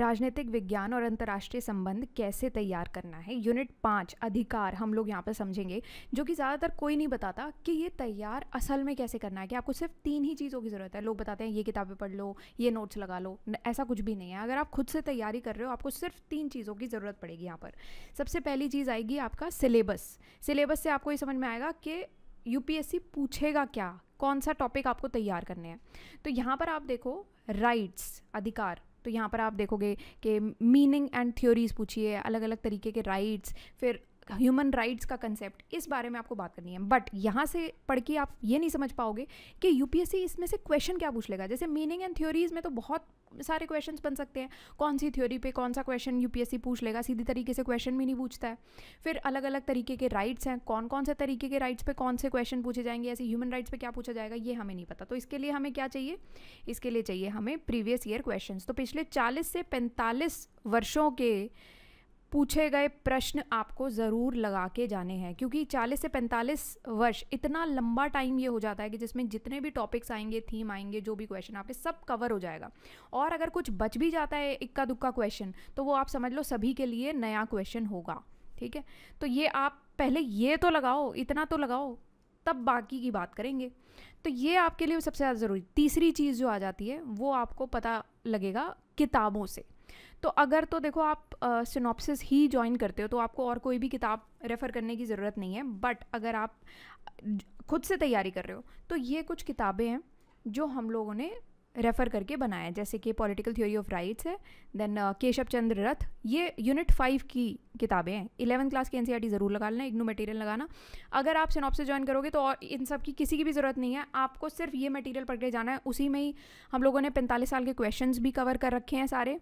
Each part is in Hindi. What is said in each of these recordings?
राजनीतिक विज्ञान और अंतर्राष्ट्रीय संबंध कैसे तैयार करना है यूनिट पाँच अधिकार हम लोग यहाँ पर समझेंगे जो कि ज़्यादातर कोई नहीं बताता कि ये तैयार असल में कैसे करना है कि आपको सिर्फ तीन ही चीज़ों की ज़रूरत है लोग बताते हैं ये किताबें पढ़ लो ये नोट्स लगा लो ऐसा कुछ भी नहीं है अगर आप खुद से तैयारी कर रहे हो आपको सिर्फ तीन चीज़ों की ज़रूरत पड़ेगी यहाँ पर सबसे पहली चीज़ आएगी आपका सिलेबस सिलेबस से आपको ये समझ में आएगा कि यूपीएससी पूछेगा क्या कौन सा टॉपिक आपको तैयार करने हैं तो यहाँ पर आप देखो राइट्स अधिकार तो यहाँ पर आप देखोगे कि मीनिंग एंड थ्योरीज़ पूछिए अलग अलग तरीके के राइट्स फिर ह्यूमन राइट्स का कंसेप्ट इस बारे में आपको बात करनी है बट यहाँ से पढ़ के आप ये नहीं समझ पाओगे कि यूपीएससी इसमें से क्वेश्चन क्या पूछ लेगा जैसे मीनिंग एंड थ्योरीज में तो बहुत सारे क्वेश्चंस बन सकते हैं कौन सी थ्योरी पे कौन सा क्वेश्चन यूपीएससी पूछ लेगा सीधी तरीके से क्वेश्चन भी नहीं पूछता है फिर अलग अलग तरीके के राइट्स हैं कौन कौन से तरीके के राइट्स पे कौन से क्वेश्चन पूछे जाएंगे ऐसे ह्यूमन राइट्स पे क्या पूछा जाएगा ये हमें नहीं पता तो इसके लिए हमें क्या चाहिए इसके लिए चाहिए हमें प्रीवियस ईयर क्वेश्चन तो पिछले चालीस से पैंतालीस वर्षों के पूछे गए प्रश्न आपको ज़रूर लगा के जाने हैं क्योंकि 40 से 45 वर्ष इतना लंबा टाइम ये हो जाता है कि जिसमें जितने भी टॉपिक्स आएंगे थीम आएंगे जो भी क्वेश्चन आपके सब कवर हो जाएगा और अगर कुछ बच भी जाता है इक्का दुक्का क्वेश्चन तो वो आप समझ लो सभी के लिए नया क्वेश्चन होगा ठीक है तो ये आप पहले ये तो लगाओ इतना तो लगाओ तब बाकी की बात करेंगे तो ये आपके लिए सबसे ज़्यादा ज़रूरी तीसरी चीज़ जो आ जाती है वो आपको पता लगेगा किताबों से तो अगर तो देखो आप सिनॉप्सिस uh, ही ज्वाइन करते हो तो आपको और कोई भी किताब रेफ़र करने की ज़रूरत नहीं है बट अगर आप खुद से तैयारी कर रहे हो तो ये कुछ किताबें हैं जो हम लोगों ने रेफ़र करके बनाया है जैसे कि पॉलिटिकल थ्योरी ऑफ राइट्स है देन केशव चंद्र रथ ये यूनिट फाइव की किताबें हैं इलेवन क्लास की एन e ज़रूर लगा लेना इग्नू मटेरियल लगाना अगर आप सिनॉप से ज्वाइन करोगे तो और इन सब की किसी की भी ज़रूरत नहीं है आपको सिर्फ ये मटेरियल पकड़े जाना है उसी में ही हम लोगों ने पैंतालीस साल के क्वेश्चन भी कवर कर रखे हैं सारे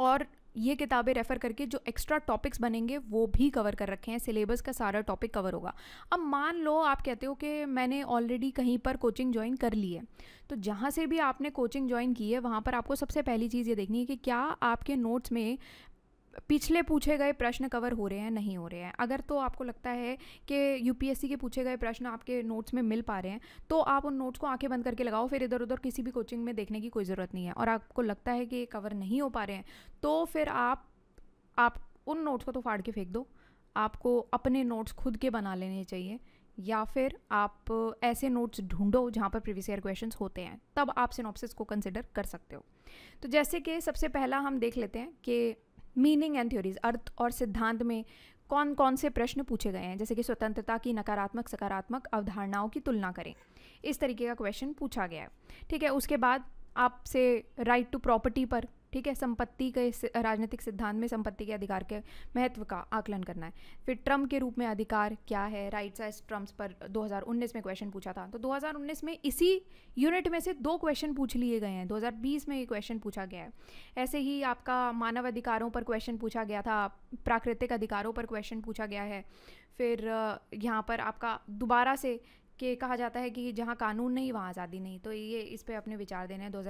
और ये किताबें रेफ़र करके जो एक्स्ट्रा टॉपिक्स बनेंगे वो भी कवर कर रखे हैं सिलेबस का सारा टॉपिक कवर होगा अब मान लो आप कहते हो कि मैंने ऑलरेडी कहीं पर कोचिंग ज्वाइन कर ली है तो जहाँ से भी आपने कोचिंग ज्वाइन की है वहाँ पर आपको सबसे पहली चीज़ ये देखनी है कि क्या आपके नोट्स में पिछले पूछे गए प्रश्न कवर हो रहे हैं नहीं हो रहे हैं अगर तो आपको लगता है कि यूपीएससी के पूछे गए प्रश्न आपके नोट्स में मिल पा रहे हैं तो आप उन नोट्स को आंखें बंद करके लगाओ फिर इधर उधर किसी भी कोचिंग में देखने की कोई ज़रूरत नहीं है और आपको लगता है कि ये कवर नहीं हो पा रहे हैं तो फिर आप आप उन नोट्स को तो फाड़ के फेंक दो आपको अपने नोट्स खुद के बना लेने चाहिए या फिर आप ऐसे नोट्स ढूंढो जहाँ पर प्रीवियस ईयर क्वेश्चंस होते हैं तब आप सिनॉप्सिस को कंसिडर कर सकते हो तो जैसे कि सबसे पहला हम देख लेते हैं कि मीनिंग एंड थ्योरीज अर्थ और सिद्धांत में कौन कौन से प्रश्न पूछे गए हैं जैसे कि स्वतंत्रता की नकारात्मक सकारात्मक अवधारणाओं की तुलना करें इस तरीके का क्वेश्चन पूछा गया है ठीक है उसके बाद आपसे राइट टू प्रॉपर्टी पर ठीक है संपत्ति के राजनीतिक सिद्धांत में संपत्ति के अधिकार के महत्व का आकलन करना है फिर ट्रम्प के रूप में अधिकार क्या है राइट साइज ट्रम्प पर 2019 में क्वेश्चन पूछा था तो 2019 में इसी यूनिट में से दो क्वेश्चन पूछ लिए गए हैं 2020 में ये क्वेश्चन पूछा गया है ऐसे ही आपका मानव अधिकारों पर क्वेश्चन पूछा गया था प्राकृतिक अधिकारों पर क्वेश्चन पूछा गया है फिर यहाँ पर आपका दोबारा से कि कहा जाता है कि जहाँ कानून नहीं वहाँ आज़ादी नहीं तो ये इस पर अपने विचार देने हैं दो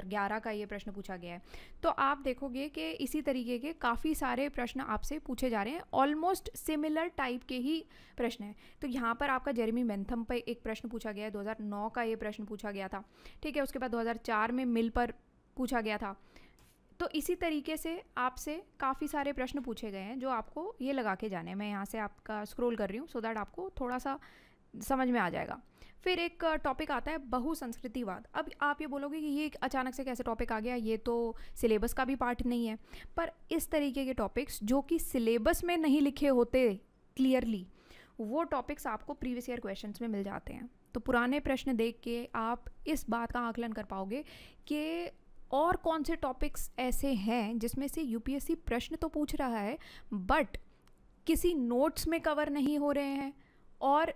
का ये प्रश्न पूछा गया है तो आप देखोगे कि इसी तरीके के काफ़ी सारे प्रश्न आपसे पूछे जा रहे हैं ऑलमोस्ट सिमिलर टाइप के ही प्रश्न हैं तो यहाँ पर आपका जेरेमी मैंथम पर एक प्रश्न पूछा गया है दो का ये प्रश्न पूछा गया था ठीक है उसके बाद दो में मिल पर पूछा गया था तो इसी तरीके से आपसे काफ़ी सारे प्रश्न पूछे गए हैं जो आपको ये लगा के जाने मैं यहाँ से आपका स्क्रोल कर रही हूँ सो दैट आपको थोड़ा सा समझ में आ जाएगा फिर एक टॉपिक आता है बहुसंस्कृतिवाद अब आप ये बोलोगे कि ये अचानक से कैसे टॉपिक आ गया ये तो सिलेबस का भी पार्ट नहीं है पर इस तरीके के टॉपिक्स जो कि सिलेबस में नहीं लिखे होते क्लियरली वो टॉपिक्स आपको प्रीवियस ईयर क्वेश्चन में मिल जाते हैं तो पुराने प्रश्न देख के आप इस बात का आकलन कर पाओगे कि और कौन से टॉपिक्स ऐसे हैं जिसमें से यूपीएससी प्रश्न तो पूछ रहा है बट किसी नोट्स में कवर नहीं हो रहे हैं और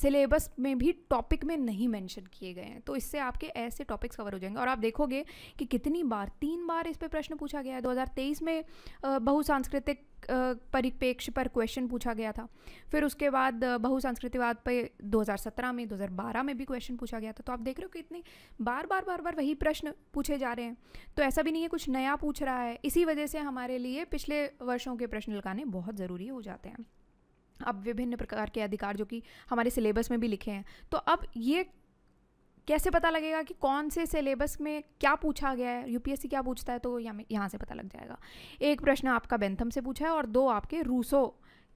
सिलेबस में भी टॉपिक में नहीं मेंशन किए गए हैं तो इससे आपके ऐसे टॉपिक्स कवर हो जाएंगे और आप देखोगे कि कितनी बार तीन बार इस पर प्रश्न पूछा गया है 2023 में बहुसांस्कृतिक परिप्रेक्ष्य पर क्वेश्चन पूछा गया था फिर उसके बाद बहुसांस्कृतिवाद पर 2017 में 2012 में भी क्वेश्चन पूछा गया था तो आप देख रहे हो कि इतनी बार बार बार बार वही प्रश्न पूछे जा रहे हैं तो ऐसा भी नहीं है कुछ नया पूछ रहा है इसी वजह से हमारे लिए पिछले वर्षों के प्रश्न लगाने बहुत ज़रूरी हो जाते हैं अब विभिन्न प्रकार के अधिकार जो कि हमारे सिलेबस में भी लिखे हैं तो अब ये कैसे पता लगेगा कि कौन से सिलेबस में क्या पूछा गया है यूपीएससी क्या पूछता है तो यहाँ से पता लग जाएगा एक प्रश्न आपका बेंथम से पूछा है और दो आपके रूसो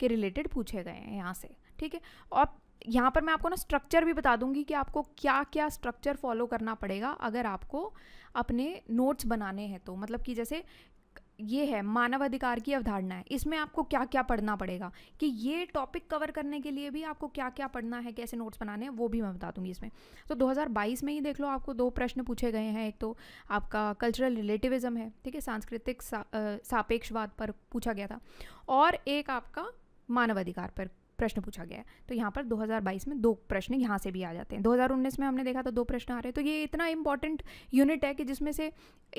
के रिलेटेड पूछे गए हैं यहाँ से ठीक है और यहाँ पर मैं आपको ना स्ट्रक्चर भी बता दूंगी कि आपको क्या क्या स्ट्रक्चर फॉलो करना पड़ेगा अगर आपको अपने नोट्स बनाने हैं तो मतलब कि जैसे ये है मानवाधिकार की अवधारणा है इसमें आपको क्या क्या पढ़ना पड़ेगा कि ये टॉपिक कवर करने के लिए भी आपको क्या क्या पढ़ना है कैसे नोट्स बनाने हैं वो भी मैं बता दूंगी इसमें तो 2022 में ही देख लो आपको दो प्रश्न पूछे गए हैं एक तो आपका कल्चरल रिलेटिविज़म है ठीक है सांस्कृतिक सा, सापेक्षवाद पर पूछा गया था और एक आपका मानवाधिकार पर प्रश्न पूछा गया है तो यहाँ पर 2022 में दो प्रश्न यहाँ से भी आ जाते हैं 2019 में हमने देखा था तो दो प्रश्न आ रहे हैं तो ये इतना इंपॉर्टेंट यूनिट है कि जिसमें से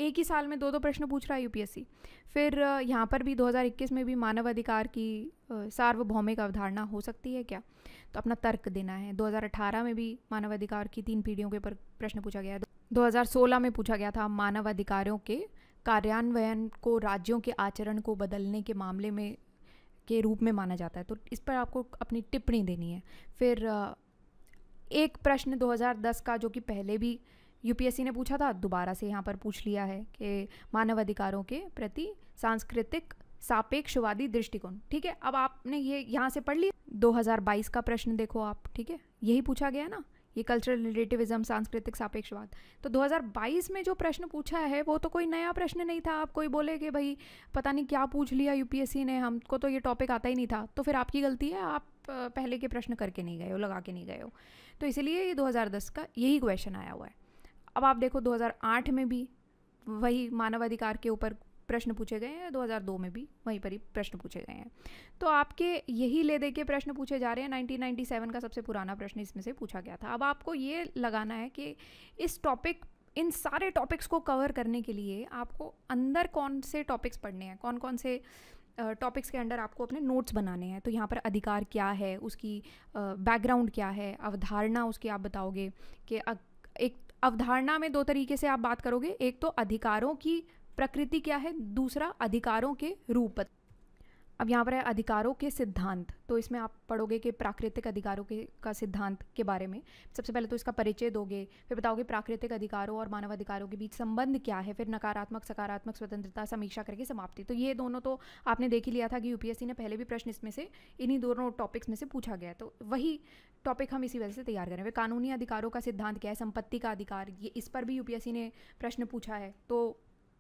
एक ही साल में दो दो प्रश्न पूछ रहा है यूपीएससी फिर यहाँ पर भी 2021 में भी मानव अधिकार की सार्वभौमिक अवधारणा हो सकती है क्या तो अपना तर्क देना है 2018 में भी मानव अधिकार की तीन पीढ़ियों के ऊपर प्रश्न पूछा गया है 2016 में पूछा गया था मानव अधिकारों के कार्यान्वयन को राज्यों के आचरण को बदलने के मामले में के रूप में माना जाता है तो इस पर आपको अपनी टिप्पणी देनी है फिर एक प्रश्न 2010 का जो कि पहले भी यूपीएससी ने पूछा था दोबारा से यहाँ पर पूछ लिया है कि मानव अधिकारों के प्रति सांस्कृतिक सापेक्षवादी दृष्टिकोण ठीक है अब आपने ये यहाँ से पढ़ लिया 2022 का प्रश्न देखो आप ठीक है यही पूछा गया ना ये कल्चरल रिलेटिविज्म सांस्कृतिक सापेक्षवाद तो 2022 में जो प्रश्न पूछा है वो तो कोई नया प्रश्न नहीं था आप कोई बोले कि भाई पता नहीं क्या पूछ लिया यूपीएससी ने हमको तो ये टॉपिक आता ही नहीं था तो फिर आपकी गलती है आप पहले के प्रश्न करके नहीं गए हो लगा के नहीं गए हो तो इसलिए ये 2010 का यही क्वेश्चन आया हुआ है अब आप देखो 2008 में भी वही मानवाधिकार के ऊपर प्रश्न पूछे गए हैं 2002 में भी वहीं पर ही प्रश्न पूछे गए हैं तो आपके यही ले दे के प्रश्न पूछे जा रहे हैं 1997 का सबसे पुराना प्रश्न इसमें से पूछा गया था अब आपको ये लगाना है कि इस टॉपिक इन सारे टॉपिक्स को कवर करने के लिए आपको अंदर कौन से टॉपिक्स पढ़ने हैं कौन कौन से टॉपिक्स के अंडर आपको अपने नोट्स बनाने हैं तो यहाँ पर अधिकार क्या है उसकी बैकग्राउंड क्या है अवधारणा उसकी आप बताओगे कि एक अवधारणा में दो तरीके से आप बात करोगे एक तो अधिकारों की प्रकृति क्या है दूसरा अधिकारों के रूप अब यहाँ पर है अधिकारों के सिद्धांत तो इसमें आप पढ़ोगे कि प्राकृतिक अधिकारों के का सिद्धांत के बारे में सबसे पहले तो इसका परिचय दोगे फिर बताओगे प्राकृतिक अधिकारों और मानव अधिकारों के बीच संबंध क्या है फिर नकारात्मक सकारात्मक स्वतंत्रता समीक्षा करके समाप्ति तो ये दोनों तो आपने देख ही लिया था कि यूपीएससी ने पहले भी प्रश्न इसमें से इन्हीं दोनों टॉपिक्स में से पूछा गया तो वही टॉपिक हम इसी वजह से तैयार करें वे कानूनी अधिकारों का सिद्धांत क्या है संपत्ति का अधिकार ये इस पर भी यूपीएससी ने प्रश्न पूछा है तो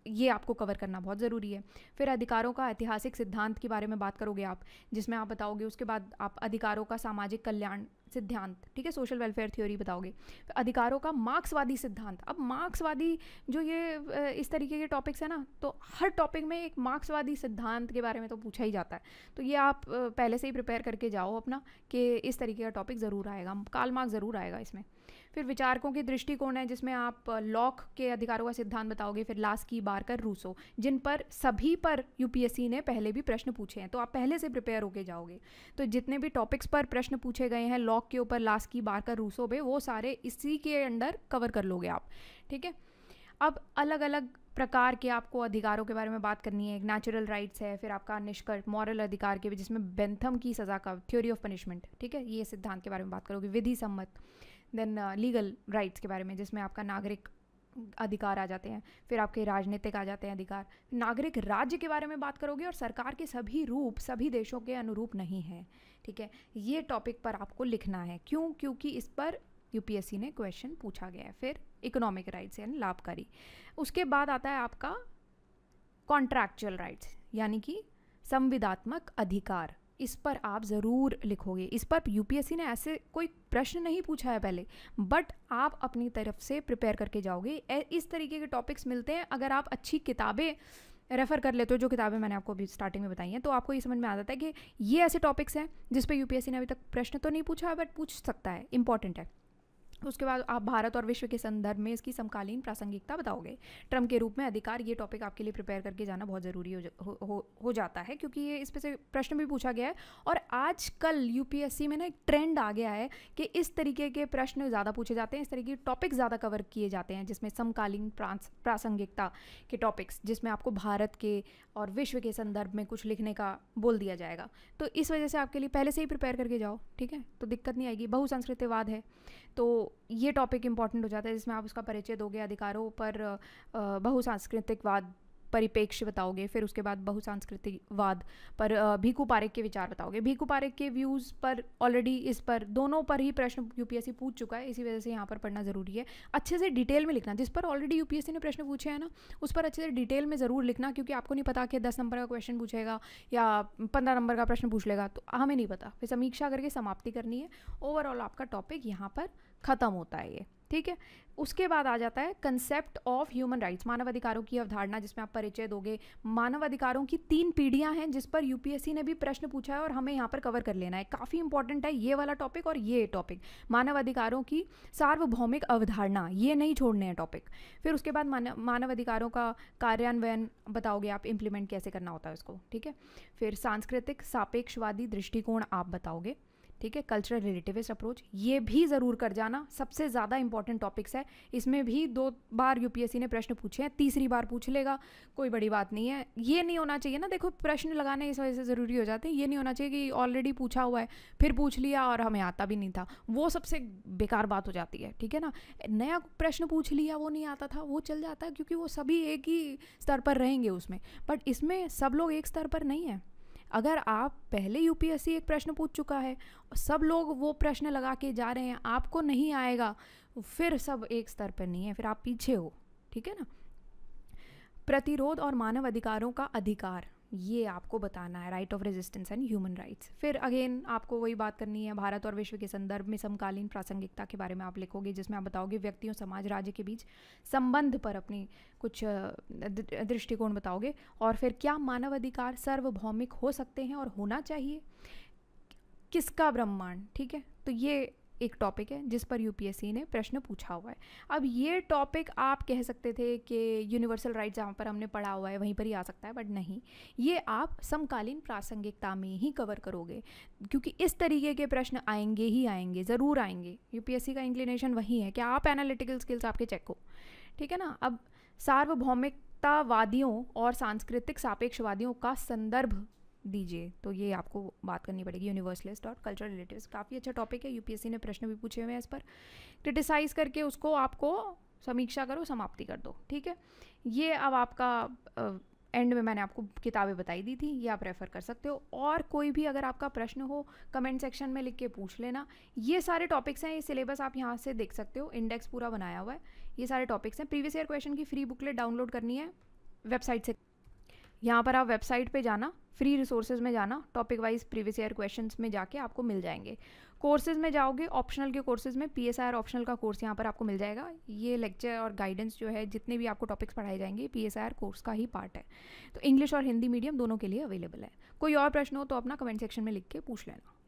ये आपको कवर करना बहुत ज़रूरी है फिर अधिकारों का ऐतिहासिक सिद्धांत के बारे में बात करोगे आप जिसमें आप बताओगे उसके बाद आप अधिकारों का सामाजिक कल्याण सिद्धांत ठीक है सोशल वेलफेयर थ्योरी बताओगे अधिकारों का मार्क्सवादी सिद्धांत अब मार्क्सवादी जो ये इस तरीके के टॉपिक्स हैं ना तो हर टॉपिक में एक मार्क्सवादी सिद्धांत के बारे में तो पूछा ही जाता है तो ये आप पहले से ही प्रिपेयर करके जाओ अपना कि इस तरीके का टॉपिक ज़रूर आएगा काल मार्क्स ज़रूर आएगा इसमें फिर विचारकों के दृष्टिकोण है जिसमें आप लॉक के अधिकारों का सिद्धांत बताओगे फिर लास्ट की बार कर रूसो जिन पर सभी पर यूपीएससी ने पहले भी प्रश्न पूछे हैं तो आप पहले से प्रिपेयर होके जाओगे तो जितने भी टॉपिक्स पर प्रश्न पूछे गए हैं लॉक के ऊपर लास्ट की बार कर रूसो पे वो सारे इसी के अंडर कवर कर लोगे आप ठीक है अब अलग अलग प्रकार के आपको अधिकारों के बारे में बात करनी है एक नेचुरल राइट्स है फिर आपका निष्कर्ष मॉरल अधिकार के जिसमें बेंथम की सज़ा का थ्योरी ऑफ पनिशमेंट ठीक है ये सिद्धांत के बारे में बात करोगे विधि सम्मत देन लीगल राइट्स के बारे में जिसमें आपका नागरिक अधिकार आ जाते हैं फिर आपके राजनीतिक आ जाते हैं अधिकार नागरिक राज्य के बारे में बात करोगे और सरकार के सभी रूप सभी देशों के अनुरूप नहीं है ठीक है ये टॉपिक पर आपको लिखना है क्यों क्योंकि इस पर यूपीएससी ने क्वेश्चन पूछा गया है फिर इकोनॉमिक राइट्स यानी लाभकारी उसके बाद आता है आपका कॉन्ट्रैक्चुअल राइट्स यानी कि संविदात्मक अधिकार इस पर आप ज़रूर लिखोगे इस पर यूपीएससी ने ऐसे कोई प्रश्न नहीं पूछा है पहले बट आप अपनी तरफ से प्रिपेयर करके जाओगे इस तरीके के टॉपिक्स मिलते हैं अगर आप अच्छी किताबें रेफ़र कर लेते हो जो किताबें मैंने आपको अभी स्टार्टिंग में बताई हैं तो आपको ये समझ में आ जाता है कि ये ऐसे टॉपिक्स हैं जिस पर यूपीएससी ने अभी तक प्रश्न तो नहीं पूछा बट पूछ सकता है इंपॉर्टेंट है उसके बाद आप भारत और विश्व के संदर्भ में इसकी समकालीन प्रासंगिकता बताओगे ट्रम्प के रूप में अधिकार ये टॉपिक आपके लिए प्रिपेयर करके जाना बहुत ज़रूरी हो, हो, हो, हो जाता है क्योंकि ये इस पर से प्रश्न भी पूछा गया है और आज कल यू में ना एक ट्रेंड आ गया है कि इस तरीके के प्रश्न ज़्यादा पूछे जाते हैं इस तरीके के टॉपिक ज़्यादा कवर किए जाते हैं जिसमें समकालीन प्रासंगिकता के टॉपिक्स जिसमें आपको भारत के और विश्व के संदर्भ में कुछ लिखने का बोल दिया जाएगा तो इस वजह से आपके लिए पहले से ही प्रिपेयर करके जाओ ठीक है तो दिक्कत नहीं आएगी बहुसंस्कृतिवाद है तो ये टॉपिक इंपॉर्टेंट हो जाता है जिसमें आप उसका परिचय दोगे अधिकारों पर बहुसांस्कृतिकवाद परिपेक्ष बताओगे फिर उसके बाद बहुसांस्कृतिकवाद पर भीखू पारेख के विचार बताओगे भीखू पारेख के व्यूज़ पर ऑलरेडी इस पर दोनों पर ही प्रश्न यूपीएससी पूछ चुका है इसी वजह से यहाँ पर पढ़ना ज़रूरी है अच्छे से डिटेल में लिखना जिस पर ऑलरेडी यूपीएससी ने प्रश्न पूछे हैं ना उस पर अच्छे से डिटेल में ज़रूर लिखना क्योंकि आपको नहीं पता कि दस नंबर का क्वेश्चन पूछेगा या पंद्रह नंबर का प्रश्न पूछ लेगा तो हमें नहीं पता फिर समीक्षा करके समाप्ति करनी है ओवरऑल आपका टॉपिक यहाँ पर ख़त्म होता है ये ठीक है उसके बाद आ जाता है कंसेप्ट ऑफ ह्यूमन राइट्स मानव अधिकारों की अवधारणा जिसमें आप परिचय दोगे मानव अधिकारों की तीन पीढ़ियां हैं जिस पर यूपीएससी ने भी प्रश्न पूछा है और हमें यहाँ पर कवर कर लेना है काफ़ी इंपॉर्टेंट है ये वाला टॉपिक और ये टॉपिक मानव अधिकारों की सार्वभौमिक अवधारणा ये नहीं छोड़ने हैं टॉपिक फिर उसके बाद मानव अधिकारों का कार्यान्वयन बताओगे आप इम्प्लीमेंट कैसे करना होता है उसको ठीक है फिर सांस्कृतिक सापेक्षवादी दृष्टिकोण आप बताओगे ठीक है कल्चरल रिलेटिविस्ट अप्रोच ये भी ज़रूर कर जाना सबसे ज़्यादा इंपॉर्टेंट टॉपिक्स है इसमें भी दो बार यूपीएससी ने प्रश्न पूछे हैं तीसरी बार पूछ लेगा कोई बड़ी बात नहीं है ये नहीं होना चाहिए ना देखो प्रश्न लगाने इस वजह से ज़रूरी हो जाते हैं ये नहीं होना चाहिए कि ऑलरेडी पूछा हुआ है फिर पूछ लिया और हमें आता भी नहीं था वो सबसे बेकार बात हो जाती है ठीक है ना नया प्रश्न पूछ लिया वो नहीं आता था वो चल जाता है क्योंकि वो सभी एक ही स्तर पर रहेंगे उसमें बट इसमें सब लोग एक स्तर पर नहीं है अगर आप पहले यूपीएससी एक प्रश्न पूछ चुका है सब लोग वो प्रश्न लगा के जा रहे हैं आपको नहीं आएगा फिर सब एक स्तर पर नहीं है फिर आप पीछे हो ठीक है ना प्रतिरोध और मानव अधिकारों का अधिकार ये आपको बताना है right of resistance and human rights फिर अगेन आपको वही बात करनी है भारत और विश्व के संदर्भ में समकालीन प्रासंगिकता के बारे में आप लिखोगे जिसमें आप बताओगे व्यक्तियों समाज राज्य के बीच संबंध पर अपनी कुछ दृष्टिकोण बताओगे और फिर क्या मानव अधिकार सार्वभौमिक हो सकते हैं और होना चाहिए किसका ब्रह्मांड ठीक है तो ये एक टॉपिक है जिस पर यूपीएससी ने प्रश्न पूछा हुआ है अब ये टॉपिक आप कह सकते थे कि यूनिवर्सल राइट जहाँ पर हमने पढ़ा हुआ है वहीं पर ही आ सकता है बट नहीं ये आप समकालीन प्रासंगिकता में ही कवर करोगे क्योंकि इस तरीके के प्रश्न आएंगे ही आएंगे ज़रूर आएंगे यूपीएससी का इंक्लिनेशन वही है कि आप एनालिटिकल स्किल्स आपके चेक हो ठीक है ना अब सार्वभौमिकतावादियों और सांस्कृतिक सापेक्षवादियों का संदर्भ दीजिए तो ये आपको बात करनी पड़ेगी यूनिवर्सलिस्ट और कल्चरल रिलेटिव काफ़ी अच्छा टॉपिक है यूपीएससी ने प्रश्न भी पूछे हुए हैं इस पर क्रिटिसाइज़ करके उसको आपको समीक्षा करो समाप्ति कर दो ठीक है ये अब आपका एंड में मैंने आपको किताबें बताई दी थी ये आप रेफ़र कर सकते हो और कोई भी अगर आपका प्रश्न हो कमेंट सेक्शन में लिख के पूछ लेना ये सारे टॉपिक्स हैं ये सिलेबस आप यहाँ से देख सकते हो इंडेक्स पूरा बनाया हुआ है ये सारे टॉपिक्स हैं प्रीवियस ईयर क्वेश्चन की फ्री बुकलेट डाउनलोड करनी है वेबसाइट से यहाँ पर आप वेबसाइट पे जाना फ्री रिसोर्सेज में जाना topic wise previous year questions में जाके आपको मिल जाएंगे कोर्सेज में जाओगे ऑप्शनल के कोर्सेज में P S I R optional का कोर्स यहाँ पर आपको मिल जाएगा ये लेक्चर और गाइडेंस जो है जितने भी आपको टॉपिक्स पढ़ाए जाएंगे P S I R course का ही पार्ट है तो इंग्लिश और हिंदी मीडियम दोनों के लिए अवेलेबल है कोई और प्रश्न हो तो अपना कमेंट सेक्शन में लिख के पूछ लेना